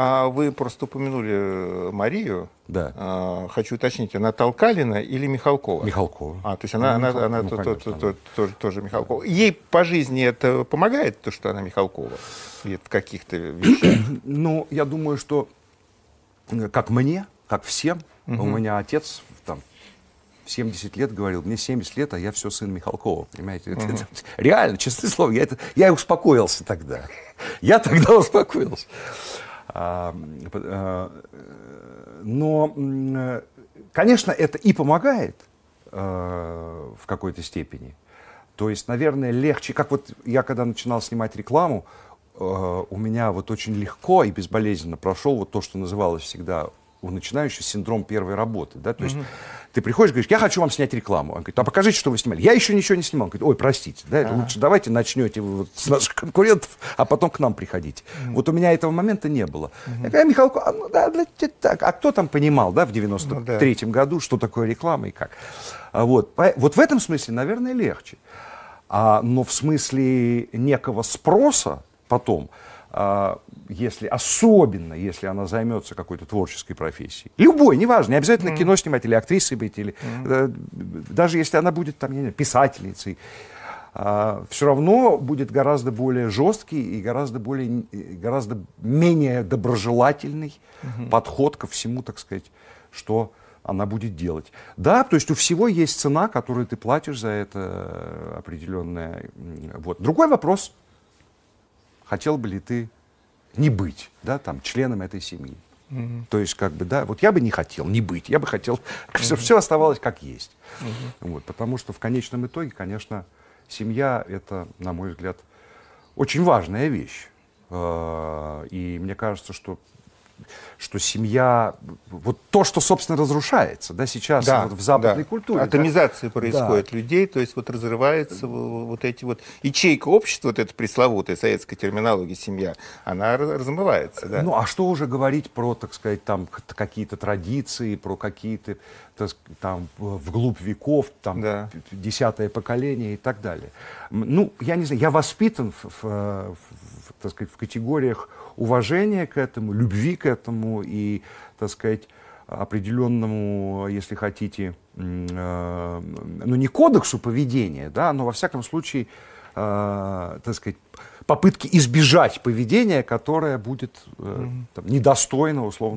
А вы просто упомянули э, Марию. Да. А, хочу уточнить, она Толкалина или Михалкова? Михалкова. А, то есть она, ну, она, она, ну, то, конечно, то, То, тоже, Михалкова. Ей по жизни это помогает, то, что она Михалкова? в каких-то вещах? ну, я думаю, что э, как мне, как всем, у меня отец там, в 70 лет говорил, мне 70 лет, а я все сын Михалкова, понимаете? Угу. Это, это, реально, честное слово, я, это, я успокоился тогда. я тогда успокоился. А, а, но, конечно, это и помогает а, в какой-то степени. То есть, наверное, легче, как вот я когда начинал снимать рекламу, у меня вот очень легко и безболезненно прошел вот то, что называлось всегда у начинающего синдром первой работы, да, то есть mm ты приходишь, говоришь, я хочу вам снять рекламу, он говорит, а покажите, что вы снимали, я еще ничего не снимал, он говорит, ой, простите, да, uh-huh. лучше давайте начнете вот с наших конкурентов, а потом к нам приходите. Mm Вот у меня этого момента не было. Mm Я говорю, Михалко, а, ну, да, да, так, а кто там понимал, да, в 93-м ну году, что такое реклама и как? А вот, по, вот в этом смысле, наверное, легче, а, но в смысле некого спроса потом, а, если, особенно если она займется какой-то творческой профессией. Любой, неважно, не обязательно mm кино снимать или актрисой быть, или mm даже если она будет там, не знаю, писательницей, а, все равно будет гораздо более жесткий и гораздо, более, гораздо менее доброжелательный mm-hmm. подход ко всему, так сказать, что она будет делать. Да, то есть у всего есть цена, которую ты платишь за это э, определенное, Вот. Другой вопрос – хотел бы ли ты не быть, да, там, членом этой семьи. Угу. То есть, как бы, да, вот я бы не хотел не быть, я бы хотел, угу. все, все оставалось как есть. Угу. Вот, потому что в конечном итоге, конечно, семья — это, на мой взгляд, очень важная вещь. Э, и мне кажется, что что семья, вот то, что, собственно, разрушается, да, сейчас да, вот в западной да. культуре. Атомизация да? происходит да. людей, то есть вот разрывается вот эти вот... Ячейка общества, вот эта пресловутая советская терминология семья, она размывается, да. Ну, а что уже говорить про, так сказать, там какие-то традиции, про какие-то там вглубь веков, там да. десятое поколение и так далее. Ну, я не знаю, я воспитан в, в, так сказать, в категориях уважения к этому, любви к этому и, так сказать, определенному, если хотите, э, ну не кодексу поведения, да, но во всяком случае, э, так сказать, попытки избежать поведения, которое будет э, там, недостойно условно.